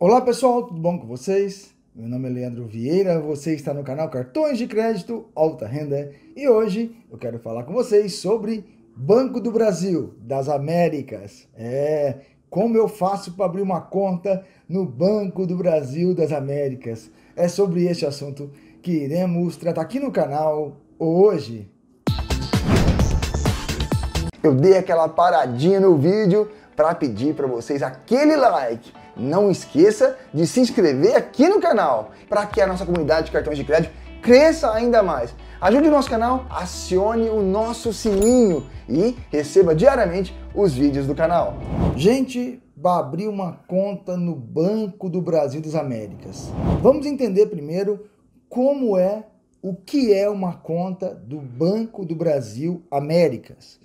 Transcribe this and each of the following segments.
Olá pessoal, tudo bom com vocês? Meu nome é Leandro Vieira, você está no canal Cartões de Crédito Alta Renda e hoje eu quero falar com vocês sobre Banco do Brasil, das Américas. É, como eu faço para abrir uma conta no Banco do Brasil das Américas? É sobre este assunto que iremos tratar aqui no canal hoje. Eu dei aquela paradinha no vídeo para pedir para vocês aquele like não esqueça de se inscrever aqui no canal para que a nossa comunidade de cartões de crédito cresça ainda mais. Ajude o nosso canal, acione o nosso sininho e receba diariamente os vídeos do canal. Gente, para abrir uma conta no Banco do Brasil das Américas. Vamos entender primeiro como é o que é uma conta do Banco do Brasil Américas.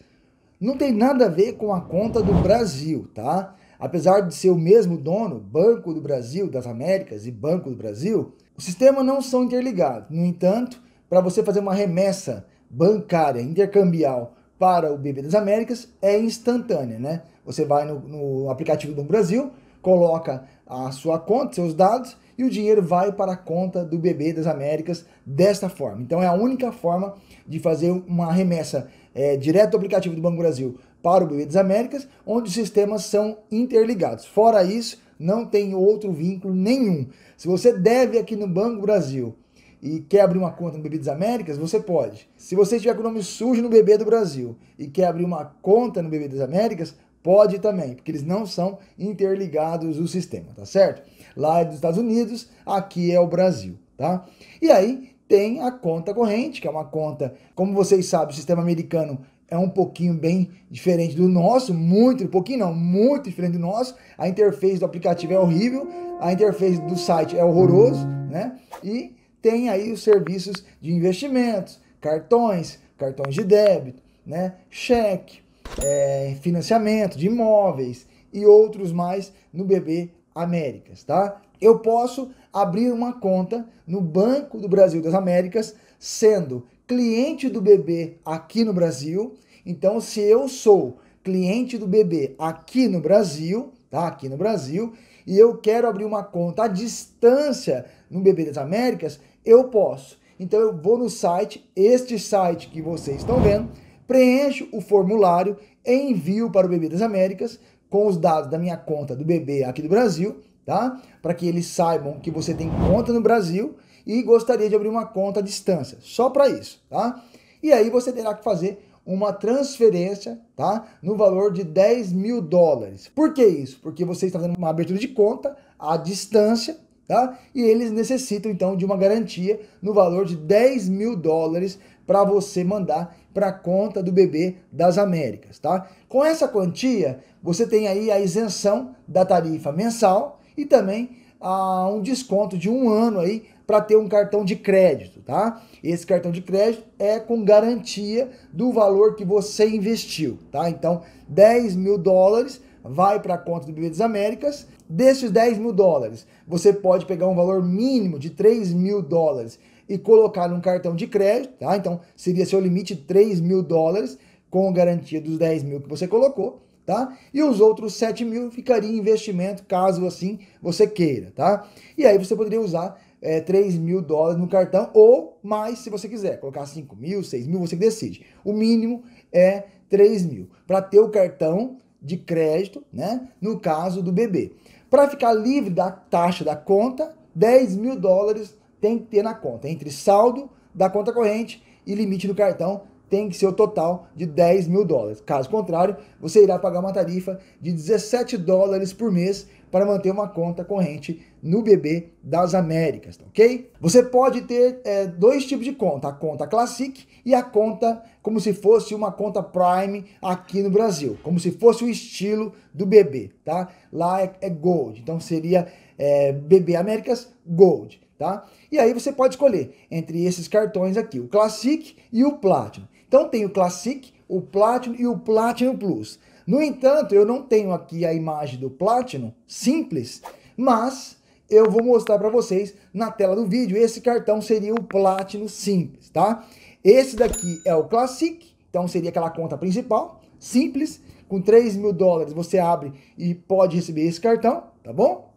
Não tem nada a ver com a conta do Brasil, tá? Apesar de ser o mesmo dono, Banco do Brasil, das Américas e Banco do Brasil, o sistema não são interligados. No entanto, para você fazer uma remessa bancária intercambial para o BB das Américas é instantânea, né? Você vai no, no aplicativo do Brasil, coloca a sua conta, seus dados e o dinheiro vai para a conta do BB das Américas desta forma. Então é a única forma de fazer uma remessa é, eh, direto do aplicativo do Banco Brasil para o das Américas, onde os sistemas são interligados. Fora isso, não tem outro vínculo nenhum. Se você deve aqui no Banco Brasil e quer abrir uma conta no das Américas, você pode. Se você tiver com o nome sujo no BB do Brasil e quer abrir uma conta no das Américas, pode também, porque eles não são interligados o sistema, tá certo? Lá é dos Estados Unidos, aqui é o Brasil, tá? E aí tem a conta corrente, que é uma conta, como vocês sabem, o sistema americano é um pouquinho bem diferente do nosso, muito, um pouquinho não, muito diferente do nosso. A interface do aplicativo é horrível, a interface do site é horroroso, né? E tem aí os serviços de investimentos, cartões, cartões de débito, né? Cheque, é, financiamento de imóveis e outros mais no BB Américas, tá? Eu posso abrir uma conta no Banco do Brasil das Américas, sendo cliente do bebê aqui no Brasil. Então, se eu sou cliente do bebê aqui no Brasil, tá? Aqui no Brasil, e eu quero abrir uma conta à distância no Bebê das Américas, eu posso. Então eu vou no site, este site que vocês estão vendo, preencho o formulário, envio para o Bebê das Américas com os dados da minha conta do bebê aqui do Brasil, tá? Para que eles saibam que você tem conta no Brasil e gostaria de abrir uma conta à distância, só para isso, tá? E aí você terá que fazer uma transferência, tá? No valor de 10 mil dólares. Por que isso? Porque você está fazendo uma abertura de conta à distância, tá? E eles necessitam então de uma garantia no valor de 10 mil dólares para você mandar para a conta do bebê das Américas, tá? Com essa quantia, você tem aí a isenção da tarifa mensal e também a um desconto de um ano aí para ter um cartão de crédito, tá? Esse cartão de crédito é com garantia do valor que você investiu, tá? Então, 10 mil dólares vai para a conta do Bebê Américas. Desses 10 mil dólares, você pode pegar um valor mínimo de 3 mil dólares e colocar num cartão de crédito, tá? Então, seria seu limite 3 mil dólares com garantia dos 10 mil que você colocou tá? E os outros 7 mil ficaria em investimento, caso assim você queira, tá? E aí você poderia usar é, 3 mil dólares no cartão, ou mais se você quiser, colocar 5 mil, 6 mil, você decide. O mínimo é 3 mil, para ter o cartão de crédito, né? No caso do bebê. Para ficar livre da taxa da conta, 10 mil dólares tem que ter na conta, entre saldo da conta corrente e limite do cartão tem que ser o total de 10 mil dólares. Caso contrário, você irá pagar uma tarifa de 17 dólares por mês para manter uma conta corrente no BB das Américas, tá ok? Você pode ter é, dois tipos de conta, a conta Classic e a conta como se fosse uma conta Prime aqui no Brasil, como se fosse o estilo do BB, tá? Lá é, é Gold, então seria é, eh, BB Américas Gold, tá? E aí você pode escolher entre esses cartões aqui, o Classic e o Platinum. Então tem o Classic, o Platinum e o Platinum Plus. No entanto, eu não tenho aqui a imagem do Platinum simples, mas eu vou mostrar para vocês na tela do vídeo. Esse cartão seria o Platinum simples, tá? Esse daqui é o Classic, então seria aquela conta principal, simples. Com 3 mil dólares você abre e pode receber esse cartão, tá bom?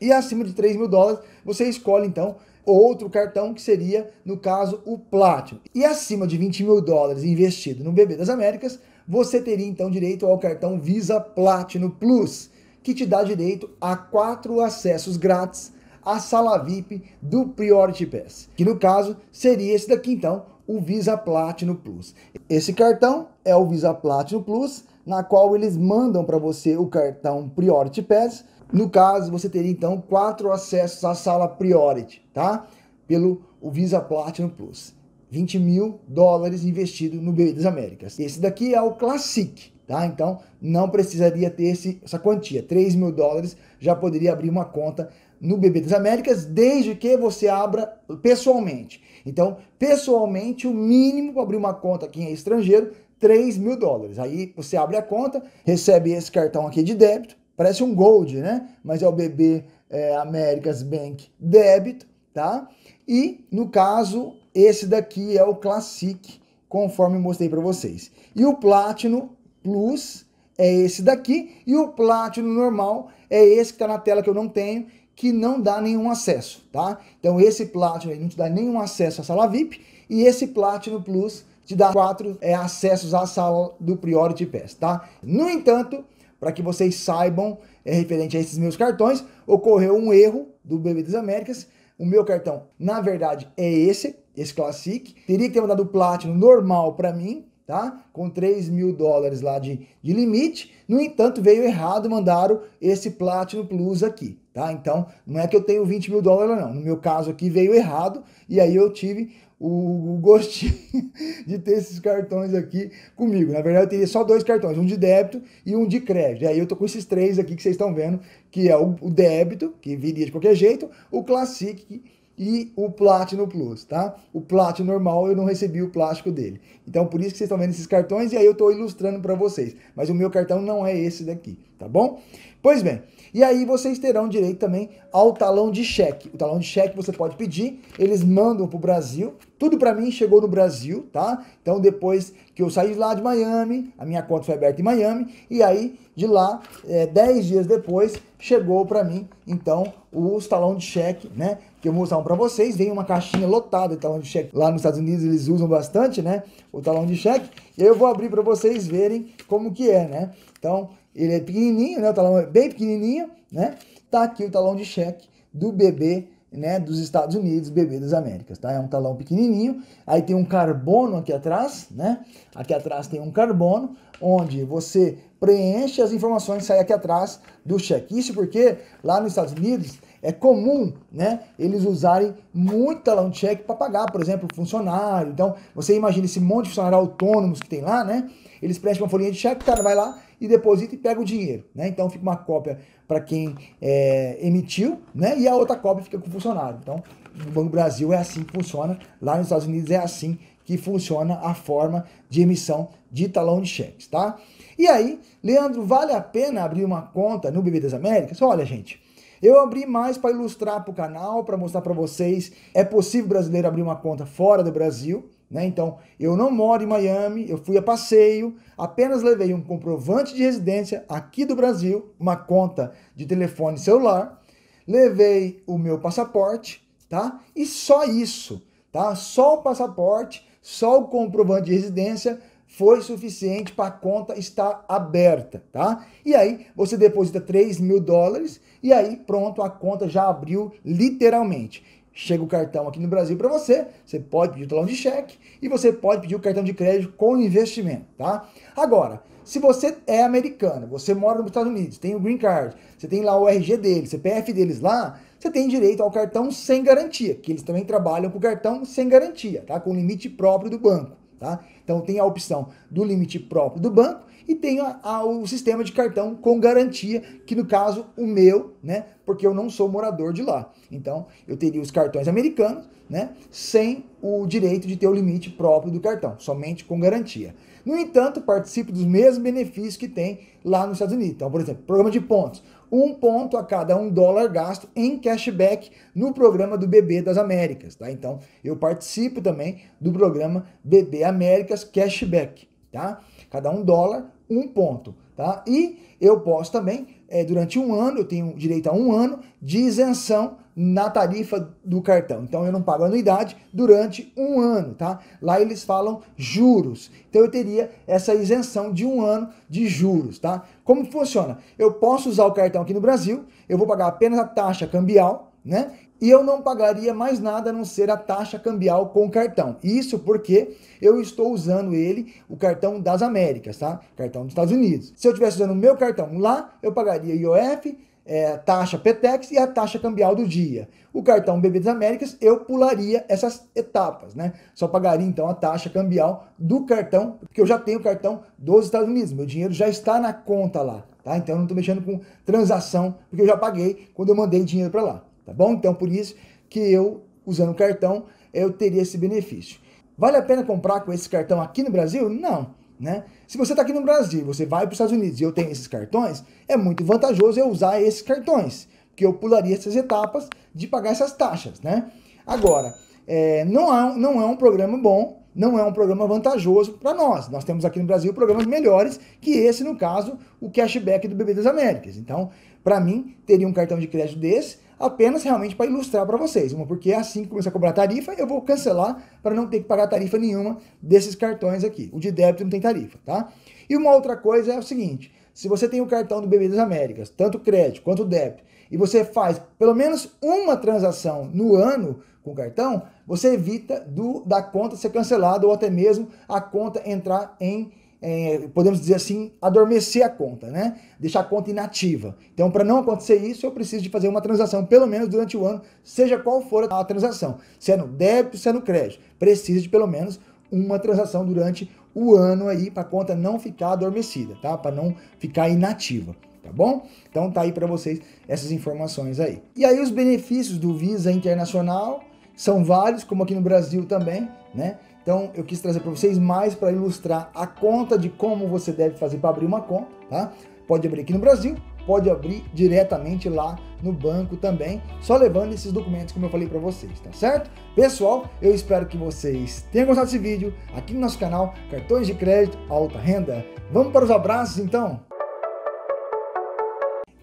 E acima de 3 mil dólares, você escolhe então outro cartão, que seria, no caso, o Platinum. E acima de 20 mil dólares investido no BB das Américas, você teria então direito ao cartão Visa Platinum Plus, que te dá direito a quatro acessos grátis à sala VIP do Priority Pass, que no caso seria esse daqui então, o Visa Platinum Plus. Esse cartão é o Visa Platinum Plus, na qual eles mandam para você o cartão Priority Pass no caso, você teria então quatro acessos à sala Priority, tá? Pelo o Visa Platinum Plus. 20 mil dólares investido no Bebidas Américas. Esse daqui é o Classic, tá? Então não precisaria ter esse, essa quantia. 3 mil dólares já poderia abrir uma conta no Bebidas Américas, desde que você abra pessoalmente. Então, pessoalmente, o mínimo para abrir uma conta aqui é estrangeiro, 3 mil dólares. Aí você abre a conta, recebe esse cartão aqui de débito Parece um Gold, né? Mas é o BB é, Americas Bank Débito, tá? E no caso, esse daqui é o Classic, conforme mostrei para vocês. E o Platinum Plus é esse daqui, e o Platinum normal é esse que está na tela que eu não tenho, que não dá nenhum acesso, tá? Então esse Platinum não te dá nenhum acesso à sala VIP, e esse Platinum Plus te dá quatro é, acessos à sala do Priority Pass, tá? No entanto, para que vocês saibam, é, referente a esses meus cartões, ocorreu um erro do BB das Américas. O meu cartão, na verdade, é esse, esse Classic. Teria que ter mandado o Platinum normal para mim, tá? Com 3 mil dólares lá de, de limite. No entanto, veio errado, mandaram esse Platinum Plus aqui, tá? Então, não é que eu tenho 20 mil dólares, não. No meu caso aqui, veio errado e aí eu tive o, gostinho de ter esses cartões aqui comigo. Na verdade, eu teria só dois cartões, um de débito e um de crédito. E aí eu tô com esses três aqui que vocês estão vendo, que é o, o débito, que viria de qualquer jeito, o Classic e o Platinum Plus, tá? O Platinum normal eu não recebi o plástico dele. Então, por isso que vocês estão vendo esses cartões e aí eu tô ilustrando para vocês. Mas o meu cartão não é esse daqui tá bom? Pois bem, e aí vocês terão direito também ao talão de cheque. O talão de cheque você pode pedir, eles mandam para o Brasil. Tudo para mim chegou no Brasil, tá? Então depois que eu saí lá de Miami, a minha conta foi aberta em Miami, e aí de lá, 10 é, dias depois, chegou para mim, então, os talão de cheque, né? Que eu vou mostrar um para vocês. Vem uma caixinha lotada de talão de cheque. Lá nos Estados Unidos eles usam bastante, né? O talão de cheque. E eu vou abrir para vocês verem como que é, né? Então, ele é pequenininho, né? O talão é bem pequenininho, né? Tá aqui o talão de cheque do bebê, né? Dos Estados Unidos, bebê das Américas, tá? É um talão pequenininho. Aí tem um carbono aqui atrás, né? Aqui atrás tem um carbono, onde você preenche as informações que aqui atrás do cheque. Isso porque lá nos Estados Unidos é comum né, eles usarem muito talão de cheque para pagar, por exemplo, funcionário. Então, você imagina esse monte de funcionários autônomos que tem lá, né? Eles prestam uma folhinha de cheque, o cara vai lá e deposita e pega o dinheiro. Né? Então fica uma cópia para quem é, emitiu, né? E a outra cópia fica com o funcionário. Então, no Banco Brasil é assim que funciona, lá nos Estados Unidos é assim que funciona a forma de emissão de talão de cheques, tá? E aí, Leandro, vale a pena abrir uma conta no BB das Américas? Olha, gente, eu abri mais para ilustrar para o canal, para mostrar para vocês. É possível brasileiro abrir uma conta fora do Brasil, né? Então, eu não moro em Miami, eu fui a passeio, apenas levei um comprovante de residência aqui do Brasil, uma conta de telefone celular, levei o meu passaporte, tá? E só isso, tá? Só o passaporte, só o comprovante de residência foi suficiente para a conta estar aberta, tá? E aí você deposita 3 mil dólares e aí pronto, a conta já abriu literalmente. Chega o cartão aqui no Brasil para você, você pode pedir o talão de cheque e você pode pedir o cartão de crédito com investimento, tá? Agora, se você é americano, você mora nos Estados Unidos, tem o green card, você tem lá o RG deles, CPF deles lá, você tem direito ao cartão sem garantia, que eles também trabalham com cartão sem garantia, tá? Com limite próprio do banco. Tá? Então tem a opção do limite próprio do banco e tem a, a, o sistema de cartão com garantia, que no caso o meu, né? Porque eu não sou morador de lá. Então eu teria os cartões americanos, né? Sem o direito de ter o limite próprio do cartão, somente com garantia. No entanto, participo dos mesmos benefícios que tem lá nos Estados Unidos. Então, por exemplo, programa de pontos um ponto a cada um dólar gasto em cashback no programa do BB das Américas, tá? Então eu participo também do programa BB Américas Cashback, tá? Cada um dólar, um ponto, tá? E eu posso também, é, durante um ano, eu tenho direito a um ano de isenção na tarifa do cartão. Então eu não pago anuidade durante um ano, tá? Lá eles falam juros. Então eu teria essa isenção de um ano de juros, tá? Como funciona? Eu posso usar o cartão aqui no Brasil, eu vou pagar apenas a taxa cambial, né? E eu não pagaria mais nada a não ser a taxa cambial com o cartão. Isso porque eu estou usando ele, o cartão das Américas, tá? Cartão dos Estados Unidos. Se eu estivesse usando o meu cartão lá, eu pagaria IOF, é, taxa Petex e a taxa cambial do dia. O cartão BB das Américas, eu pularia essas etapas, né? Só pagaria então a taxa cambial do cartão, porque eu já tenho o cartão dos Estados Unidos, meu dinheiro já está na conta lá, tá? Então eu não estou mexendo com transação, porque eu já paguei quando eu mandei dinheiro para lá, tá bom? Então por isso que eu, usando o cartão, eu teria esse benefício. Vale a pena comprar com esse cartão aqui no Brasil? Não. Né? Se você está aqui no Brasil, você vai para os Estados Unidos e eu tenho esses cartões, é muito vantajoso eu usar esses cartões, porque eu pularia essas etapas de pagar essas taxas. Né? Agora, é, não, há, não é um programa bom, não é um programa vantajoso para nós. Nós temos aqui no Brasil programas melhores que esse, no caso, o cashback do Bebê das Américas. Então, para mim, teria um cartão de crédito desse, apenas realmente para ilustrar para vocês. Uma porque assim que começar a cobrar tarifa, eu vou cancelar para não ter que pagar tarifa nenhuma desses cartões aqui. O de débito não tem tarifa, tá? E uma outra coisa é o seguinte, se você tem o cartão do Bebidas Américas, tanto crédito quanto débito, e você faz pelo menos uma transação no ano com o cartão, você evita do, da conta ser cancelada ou até mesmo a conta entrar em é, podemos dizer assim, adormecer a conta, né? Deixar a conta inativa. Então, para não acontecer isso, eu preciso de fazer uma transação, pelo menos durante o ano, seja qual for a transação, se é no débito, se é no crédito. Preciso de pelo menos uma transação durante o ano aí para a conta não ficar adormecida, tá? Para não ficar inativa, tá bom? Então tá aí para vocês essas informações aí. E aí os benefícios do Visa Internacional são vários, como aqui no Brasil também, né? Então eu quis trazer para vocês mais para ilustrar a conta de como você deve fazer para abrir uma conta, tá? Pode abrir aqui no Brasil, pode abrir diretamente lá no banco também, só levando esses documentos como eu falei para vocês, tá certo? Pessoal, eu espero que vocês tenham gostado desse vídeo aqui no nosso canal Cartões de Crédito Alta Renda. Vamos para os abraços então?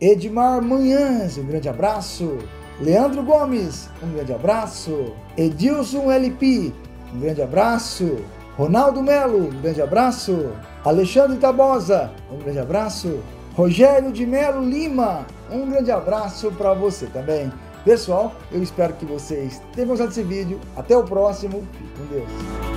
Edmar Manhãs, um grande abraço. Leandro Gomes, um grande abraço. Edilson LP, um grande abraço. Ronaldo Melo, um grande abraço. Alexandre Tabosa, um grande abraço. Rogério de Melo Lima, um grande abraço para você também. Pessoal, eu espero que vocês tenham gostado desse vídeo. Até o próximo. Fique com Deus.